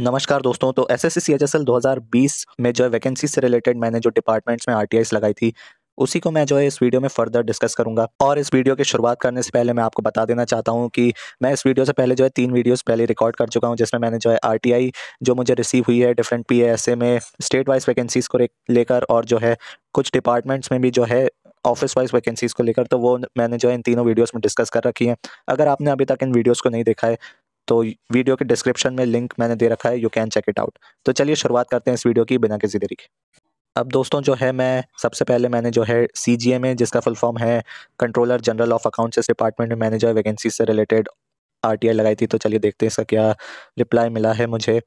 नमस्कार दोस्तों तो S S C C H S L दो हज़ार बीस में जो है वैकेंसी से रिलेटेड मैंने जो डिपार्टमेंट्स में आर टी लगाई थी उसी को मैं जो है इस वीडियो में फर्दर डिस्कस करूंगा और इस वीडियो की शुरुआत करने से पहले मैं आपको बता देना चाहता हूं कि मैं इस वीडियो से पहले जो है तीन वीडियोस पहले रिकॉर्ड कर चुका हूं जिसमें मैंने जो है आरटीआई जो मुझे रिसीव हुई है डिफरेंट पी में स्टेट वाइज वैकेंसीज़ को लेकर और जो है कुछ डिपार्टमेंट्स में भी जो है ऑफिस वाइज वैकेंसीज़ को लेकर तो वो मैंने जो है इन तीनों वीडियोज़ में डिस्कस कर रखी है अगर आपने अभी तक इन वीडियोज़ को नहीं देखा है तो वीडियो के डिस्क्रिप्शन में लिंक मैंने दे रखा है you can check it out तो चलिए शुरुआत करते हैं इस वीडियो की बिना किसी तरीके अब दोस्तों जो है मैं सबसे पहले मैंने जो है सी जी में जिसका फुल फॉर्म है कंट्रोलर जनरल ऑफ अकाउंट्स इस डिपार्टमेंट में मैंने जो है वैकेंसी से रिलेटेड आर लगाई थी तो चलिए देखते हैं इसका क्या रिप्लाई मिला है मुझे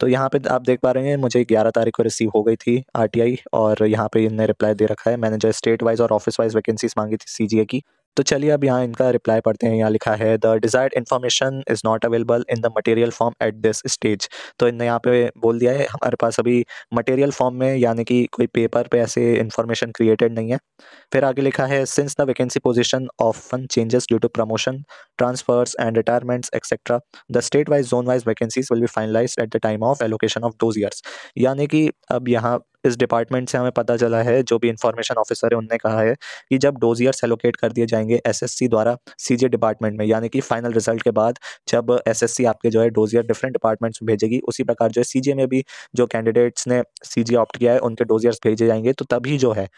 तो यहाँ पे आप देख पा रहे हैं मुझे 11 तारीख को रिसीव हो गई थी आरटीआई और यहाँ पे इन्हें रिप्लाई दे रखा है मैंने जो स्टेट वाइज और ऑफिस वाइज वैकेंसीज मांगी थी सीजीए की तो चलिए अब यहाँ इनका रिप्लाई पढ़ते हैं यहाँ लिखा है the desired information is not available in the material form at this stage तो इनने यहाँ पे बोल दिया है हमारे पास अभी मटेरियल फॉर्म में यानी कि कोई पेपर पे ऐसे इन्फॉर्मेशन क्रिएटेड नहीं है फिर आगे लिखा है since the vacancy position of fun changes due to promotion transfers and retirements etcetera the state wise zone wise vacancies will be finalize at the time of allocation of those years यानी कि अब यहाँ इस department से हमें पता चला है जो भी इन्फॉर्मेशन ऑफिसर है उनने कहा है कि जब डोजियर्स एलोकेट कर दिए जाएंगे एसएससी द्वारा सीजे डिपार्टमेंट में यानी कि फाइनल रिजल्ट के बाद जब एसएससी आपके जो है डोजियर डिफरेंट डिपार्टमेंट्स में भेजेगी उसी प्रकार जो है सी में भी जो कैंडिडेट्स ने सी ऑप्ट किया है उनके डोजियर्स भेजे जाएंगे तो तभी जो है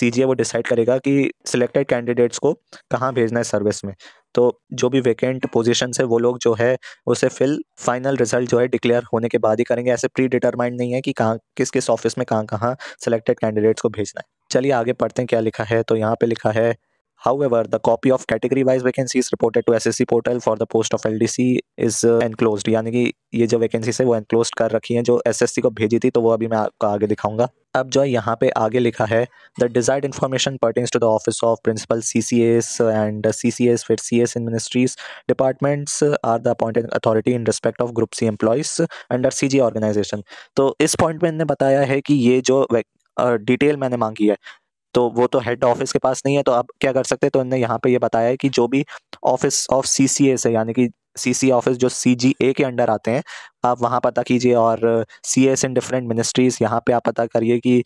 सी वो डिसाइड करेगा कि सिलेक्टेड कैंडिडेट्स को कहाँ भेजना है सर्विस में तो जो भी वैकेंट पोजीशन है वो लोग जो है उसे फिल फाइनल रिजल्ट जो है डिक्लेयर होने के बाद ही करेंगे ऐसे प्री डिटरमाइंड नहीं है कि कहाँ किस किस ऑफिस में कहाँ कहाँ सेलेक्टेड कैंडिडेट्स को भेजना है चलिए आगे पढ़ते हैं क्या लिखा है तो यहाँ पे लिखा है However, the copy of category-wise vacancies reported to SSC portal for the post of LDC is uh, enclosed. यानी कि ये जो vacancies है वो enclosed कर रखी हैं जो SSC को भेजी थी तो वो अभी मैं आपको आगे दिखाऊंगा अब जो है यहाँ पे आगे लिखा है the desired information pertains to the office of principal C C S and C C S फिर C S in ministries departments are the appointed authority in respect of group C employees under C G organisation तो इस point में इन्होंने बताया है कि ये जो डिटेल uh, मैंने मांगी है तो वो तो हेड ऑफिस के पास नहीं है तो अब क्या कर सकते तो इन्होंने यहाँ पे ये बताया है कि जो भी office of C C S है यानी कि सी सी ऑफिस जो सी जी ए के अंडर आते हैं आप वहाँ पता कीजिए और C S in different ministries यहाँ पे आप पता करिए कि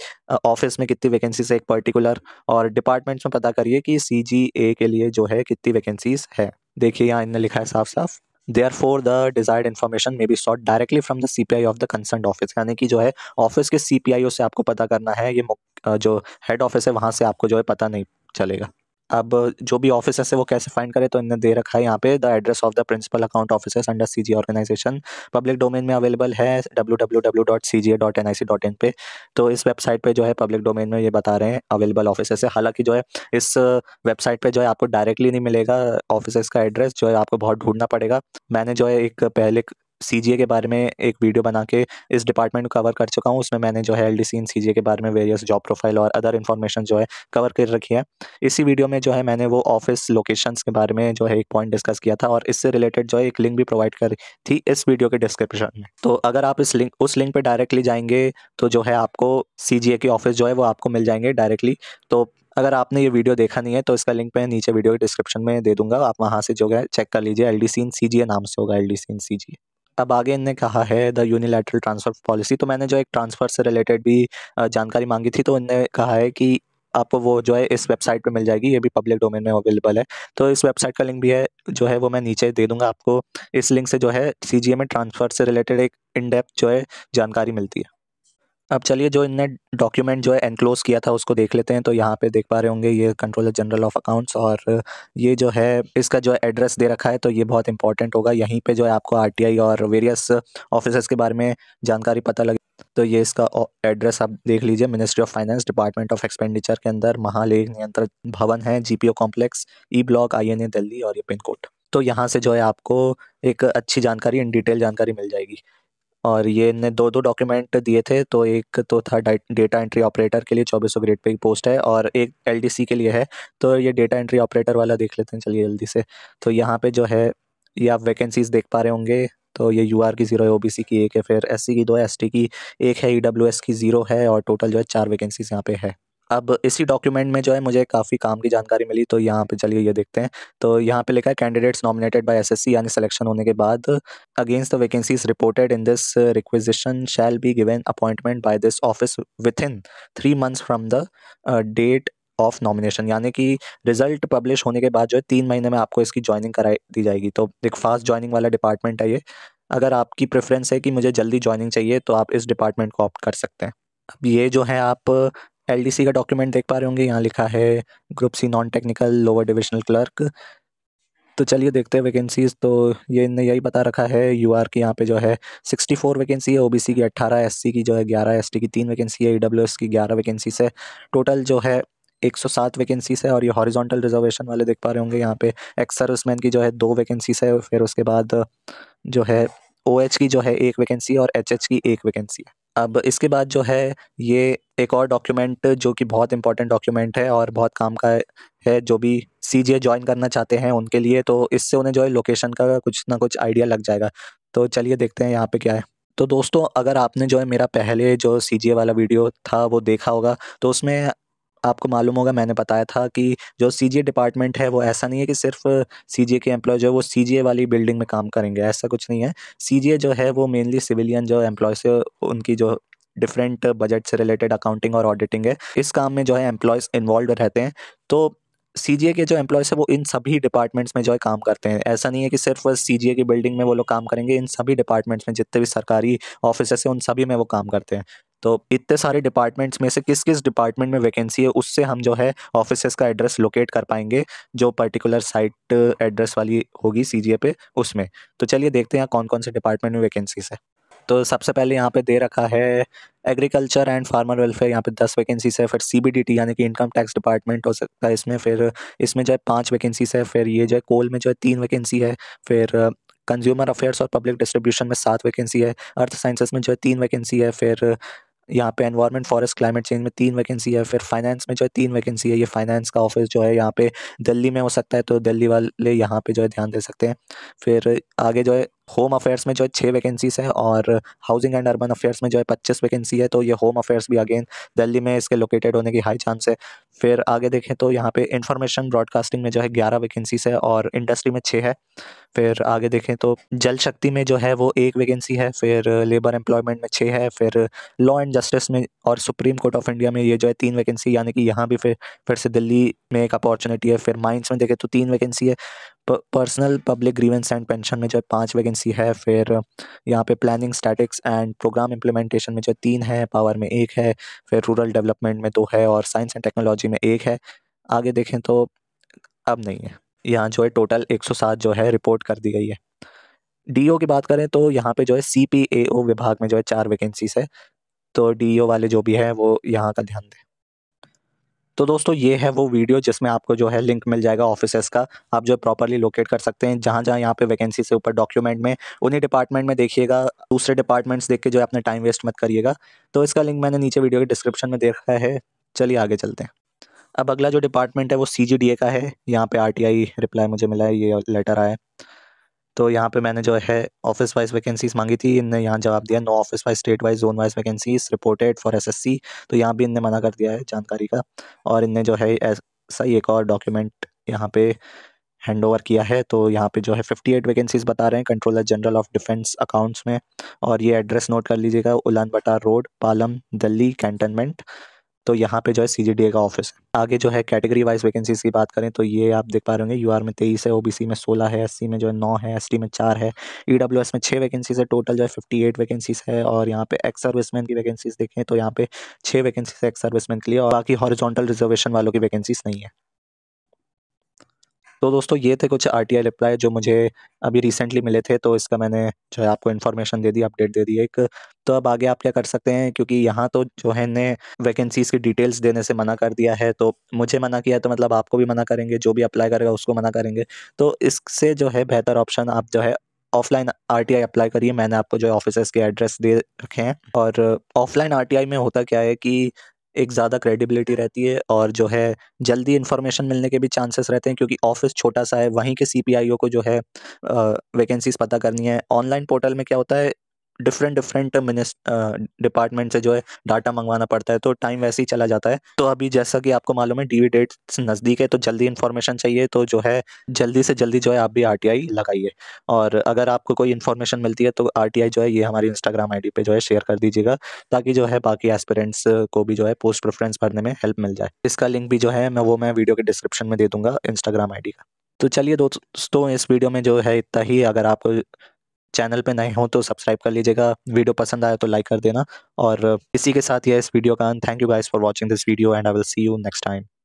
ऑफिस में कितनी वैकेंसीज है एक पर्टिकुलर और डिपार्टमेंट्स में पता करिए कि सी जी ए के लिए जो है कितनी वैकेंसीज है देखिए यहाँ इन्होंने लिखा है साफ साफ therefore the desired information may be sought directly from the C P I of the concern office यानी कि जो है ऑफिस के सी पी आई ओ से आपको पता करना है ये जो हेड ऑफिस है वहाँ से आपको जो है पता नहीं चलेगा अब जो भी ऑफिस है वो कैसे फाइंड करें तो इन्हें दे रखा है यहाँ पे the address of the principal account officers under C G organisation public domain में अवेलेबल है W W W dot C G dot N I C dot in पे तो इस वेबसाइट पे जो है पब्लिक डोमेन में ये बता रहे हैं अवेलेबल ऑफिसर्स है हालांकि जो है इस वेबसाइट पर जो है आपको डायरेक्टली नहीं मिलेगा ऑफिसर्स का एड्रेस जो है आपको बहुत ढूंढना पड़ेगा मैंने जो है एक पहले सी के बारे में एक वीडियो बना के इस डिपार्टमेंट को कवर कर चुका हूँ उसमें मैंने जो है एल डी सी इन के बारे में वेरियस जॉब प्रोफाइल और अदर इन्फॉर्मेशन जो है कवर कर रखी है इसी वीडियो में जो है मैंने वो ऑफिस लोकेशंस के बारे में जो है एक पॉइंट डिस्कस किया था और इससे रिलेटेड जो है एक लिंक भी प्रोवाइड कर थी इस वीडियो के डिस्क्रिप्शन में तो अगर आप इस लिंक उस लिंक पर डायरेक्टली जाएंगे तो जो है आपको सी के ऑफिस जो है वो आपको मिल जाएंगे डायरेक्टली तो अगर आपने ये वीडियो देखा नहीं है तो इसका लिंक मैं नीचे वीडियो के डिस्क्रिप्शन में दे दूंगा आप वहाँ से जो है चेक कर लीजिए एल डी सी इन सी जी नाम से होगा एल डी सी इन सी जी अब आगे इनने कहा है द यूनिलैटरल ट्रांसफर पॉलिसी तो मैंने जो एक ट्रांसफ़र से रिलेटेड भी जानकारी मांगी थी तो इनने कहा है कि आपको वो जो है इस वेबसाइट पे मिल जाएगी ये भी पब्लिक डोमेन में अवेलेबल है तो इस वेबसाइट का लिंक भी है जो है वो मैं नीचे दे दूंगा आपको इस लिंक से जो है सी में ट्रांसफ़र से रिलेटेड एक इनडेप्थ जो है जानकारी मिलती है अब चलिए जो इनने डॉक्यूमेंट जो है एनक्लोज किया था उसको देख लेते हैं तो यहाँ पे देख पा रहे होंगे ये कंट्रोलर जनरल ऑफ अकाउंट्स और ये जो है इसका जो है एड्रेस दे रखा है तो ये बहुत इंपॉर्टेंट होगा यहीं पे जो है आपको आरटीआई और वेरियस ऑफिसर्स के बारे में जानकारी पता लगे तो ये इसका एड्रेस आप देख लीजिए ministry of finance department of expenditure के अंदर महालेख नियंत्रण भवन है G complex E block I Delhi और ये पिन कोड तो यहाँ से जो है आपको एक अच्छी जानकारी इन डिटेल जानकारी मिल जाएगी और ये ने दो दो डॉक्यूमेंट दिए थे तो एक तो था डेटा एंट्री ऑपरेटर के लिए चौबीस सौ ग्रेड पे की पोस्ट है और एक एल के लिए है तो ये डेटा एंट्री ऑपरेटर वाला देख लेते हैं चलिए जल्दी से तो यहाँ पे जो है ये आप वैकेंसीज़ देख पा रहे होंगे तो ये यू की ज़ीरो है ओ की एक है फिर एस की दो है एस की एक है ई e की ज़ीरो है और टोटल जो है चार वैकेंसीज यहाँ पे है अब इसी डॉक्यूमेंट में जो है मुझे काफ़ी काम की जानकारी मिली तो यहाँ पे चलिए ये देखते हैं तो यहाँ पे लिखा है कैंडिडेट्स नॉमिनेटेड बाय एसएससी यानी सिलेक्शन होने के बाद against the vacancies reported in this requisition shall be given appointment by this office within three months from the date of nomination यानी कि रिजल्ट पब्लिश होने के बाद जो है तीन महीने में आपको इसकी ज्वाइनिंग कराई दी जाएगी तो एक फास्ट ज्वाइनिंग वाला डिपार्टमेंट है ये अगर आपकी प्रेफरेंस है कि मुझे जल्दी ज्वाइनिंग चाहिए तो आप इस डिपार्टमेंट को ऑप्ट कर सकते हैं अब ये जो है आप एल का डॉक्यूमेंट देख पा रहे होंगे यहाँ लिखा है group C non technical lower divisional clerk तो चलिए देखते हैं वैकेंसीज तो ये इनने यही बता रखा है यू आर की यहाँ पे जो है सिक्सटी फोर वैकेंसी है ओबीसी की अट्ठारह एससी की जो है ग्यारह एसटी की तीन वैकेंसी है ईडब्ल्यूएस e की ग्यारह वैकेंसीज है टोटल जो है एक सौ सात वैकेंसीज है और ये हॉरिजॉन्टल रिजर्वेशन वाले देख पा रहे होंगे यहाँ पे एक्स सर्विसमैन की जो है दो वैकेंसीज है फिर उसके बाद जो है ओ OH की जो है एक वैकेंसी और एच की एक वैकेंसी है अब इसके बाद जो है ये एक और डॉक्यूमेंट जो कि बहुत इंपॉर्टेंट डॉक्यूमेंट है और बहुत काम का है जो भी सी जी ज्वाइन करना चाहते हैं उनके लिए तो इससे उन्हें जो है लोकेशन का कुछ ना कुछ आइडिया लग जाएगा तो चलिए देखते हैं यहाँ पे क्या है तो दोस्तों अगर आपने जो है मेरा पहले जो सी वाला वीडियो था वो देखा होगा तो उसमें आपको मालूम होगा मैंने बताया था कि जो ए डिपार्टमेंट है वो ऐसा नहीं है कि सिर्फ ए के एम्प्लॉय जो है वो ए वाली बिल्डिंग में काम करेंगे ऐसा कुछ नहीं है ए जो है वो मेनली सिविलियन जो एम्प्लॉय से उनकी जो डिफरेंट बजट से रिलेटेड अकाउंटिंग और ऑडिटिंग है इस काम में जो है एम्प्लॉयज़ इन्वॉल्व रहते हैं तो सी के जो एम्प्लॉयज़ है वो इन सभी डिपार्टमेंट्स में जो है काम करते हैं ऐसा नहीं है कि सिर्फ सी की बिल्डिंग में वो लोग काम करेंगे इन सभी डिपार्टमेंट्स में जितने भी सरकारी ऑफिसर्स हैं उन सभी में वो काम करते हैं तो इतने सारे डिपार्टमेंट्स में से किस किस डिपार्टमेंट में वैकेंसी है उससे हम जो है ऑफिस का एड्रेस लोकेट कर पाएंगे जो पर्टिकुलर साइट एड्रेस वाली होगी सी पे उसमें तो चलिए देखते हैं कौन कौन से डिपार्टमेंट में वैकेंसीज है तो सबसे पहले यहाँ पे दे रखा है एग्रीकल्चर एंड फार्मर वेलफेयर यहाँ पे दस वैकेंसीज है फिर सी यानी कि इनकम टैक्स डिपार्टमेंट हो सकता है इसमें फिर इसमें जो है पाँच वैकेंसीज है फिर ये जो है कोल में जो है तीन वैकेंसी है फिर कंज्यूमर अफेयर्स और पब्लिक डिस्ट्रीब्यूशन में सात वैकेंसी है अर्थ साइंसेस में जो है तीन वैकेंसी है फिर यहाँ पे एनवायरमेंट फॉरेस्ट क्लाइमेट चेंज में तीन वैकेंसी है फिर फाइनेंस में जो है तीन वैकेंसी है ये फाइनेंस का ऑफिस जो है यहाँ पे दिल्ली में हो सकता है तो दिल्ली वाले यहाँ पे जो है ध्यान दे सकते हैं फिर आगे जो है होम अफेयर्स में जो है छः वैकेंसीज हैं और हाउसिंग एंड अर्बन अफेयर्स में जो है पच्चीस वैकेंसी है तो ये होम अफेयर्स भी अगेन दिल्ली में इसके लोकेटेड होने की हाई चांस है फिर आगे देखें तो यहाँ पे इंफॉर्मेशन ब्रॉडकास्टिंग में जो है ग्यारह वैकेंसीज है और इंडस्ट्री में छः है फिर आगे देखें तो जल शक्ति में जो है वो एक वैकेंसी है फिर लेबर एम्प्लॉयमेंट में छः है फिर लॉ एंड जस्टिस में और सुप्रीम कोर्ट ऑफ इंडिया में ये जो है तीन वैकेंसी यानी कि यहाँ भी फिर फिर से दिल्ली में एक अपॉर्चुनिटी है फिर माइंस में देखें तो तीन वैकेंसी है personnel public grievance and pension में जो है पाँच वैकेंसी है फिर यहाँ पे planning statistics and programme implementation में जो तीन है पावर में एक है फिर रूरल डेवलपमेंट में दो है और साइंस एंड टेक्नोलॉजी में एक है आगे देखें तो अब नहीं है यहाँ जो है टोटल एक जो है रिपोर्ट कर दी गई है डी की बात करें तो यहाँ पर जो है सी विभाग में जो है चार वैकेंसीज है तो डी वाले जो भी हैं वो यहाँ का ध्यान दें तो दोस्तों ये है वो वीडियो जिसमें आपको जो है लिंक मिल जाएगा ऑफिसेस का आप जो है प्रॉपरली लोकेट कर सकते हैं जहाँ जहाँ यहाँ पे वैकेंसी से ऊपर डॉक्यूमेंट में उन्हीं डिपार्टमेंट में देखिएगा दूसरे डिपार्टमेंट्स देख के जो है अपने टाइम वेस्ट मत करिएगा तो इसका लिंक मैंने नीचे वीडियो के डिस्क्रिप्शन में देखा है चलिए आगे चलते हैं अब अगला जो डिपार्टमेंट है वो सी का है यहाँ पे आर रिप्लाई मुझे मिला है ये लेटर आया है तो यहाँ पे मैंने जो है ऑफिस वाइज वैकेंसीज मांगी थी इनने यहाँ जवाब दिया no office wise state wise zone wise vacancies reported for SSC तो यहाँ भी इनने मना कर दिया है जानकारी का और इनने जो है ऐसा ही एक और डॉक्यूमेंट यहाँ पे हैंड ओवर किया है तो यहाँ पे जो है एट वैकेंसीज बता रहे हैं controller general of defence accounts में और ये एड्रेस नोट कर लीजिएगा Ulan Bator road Palam Delhi cantonment तो यहाँ पे जो है सी का ऑफिस है आगे जो है कैटेगरी वाइज वैकेंसीज की बात करें तो ये आप देख पा रहे होंगे यू में तेईस है ओबीसी में सोलह है एससी में जो है नौ है एसटी में चार है ई e में छः वैकेंसीज है टोटल जो है फिफ्टी एट वैकेंसीज है और यहाँ पे एक्स सर्विसमैन की वैकेंसीज देखें तो यहाँ पे छः वैकेंसीज है एक्स सर्विसमैन के लिए और बाकी हॉरिजॉन्टल रिजर्वेशन वालों की वैकेंसीज नहीं है तो दोस्तों ये थे कुछ आर टी आई रिप्लाई जो मुझे अभी रिसेंटली मिले थे तो इसका मैंने जो है आपको इन्फॉर्मेशन दे दी अपडेट दे दी एक तो अब आगे आप क्या कर सकते हैं क्योंकि यहाँ तो जो है ने वैकेंसीज की डिटेल्स देने से मना कर दिया है तो मुझे मना किया तो मतलब आपको भी मना करेंगे जो भी अप्लाई करेगा उसको मना करेंगे तो इससे जो है बेहतर ऑप्शन आप जो है ऑफलाइन आर अप्लाई करिए मैंने आपको जो है ऑफिसर्स के एड्रेस दे रखे हैं और ऑफलाइन आर में होता क्या है कि एक ज़्यादा क्रेडिबिलिटी रहती है और जो है जल्दी इन्फॉर्मेशन मिलने के भी चांसेस रहते हैं क्योंकि ऑफिस छोटा सा है वहीं के सी को जो है वैकेंसीज पता करनी है ऑनलाइन पोर्टल में क्या होता है डिफरेंट डिफरेंट डिपार्टमेंट से जो है डाटा मंगवाना पड़ता है तो टाइम वैसे ही चला जाता है तो अभी जैसा कि आपको मालूम है डी डेट्स नज़दीक है तो जल्दी इन्फॉर्मेशन चाहिए तो जो है जल्दी से जल्दी जो है आप भी आर लगाइए और अगर आपको कोई इन्फॉर्मेशन मिलती है तो आर जो है ये हमारी इंस्टाग्राम आई पे जो है शेयर कर दीजिएगा ताकि जो है बाकी एस्पेरेंट्स को भी जो है पोस्ट प्रेफरेंस भरने में हेल्प मिल जाए इसका लिंक भी जो है मैं वो मैं वीडियो के डिस्क्रिप्शन में दे दूंगा इंस्टाग्राम आई का तो चलिए दोस्तों इस वीडियो में जो है इतना ही अगर आपको चैनल पे नए हो तो सब्सक्राइब कर लीजिएगा वीडियो पसंद आया तो लाइक कर देना और इसी के साथ यह इस वीडियो का अंत thank you guys for watching this video and I will see you next time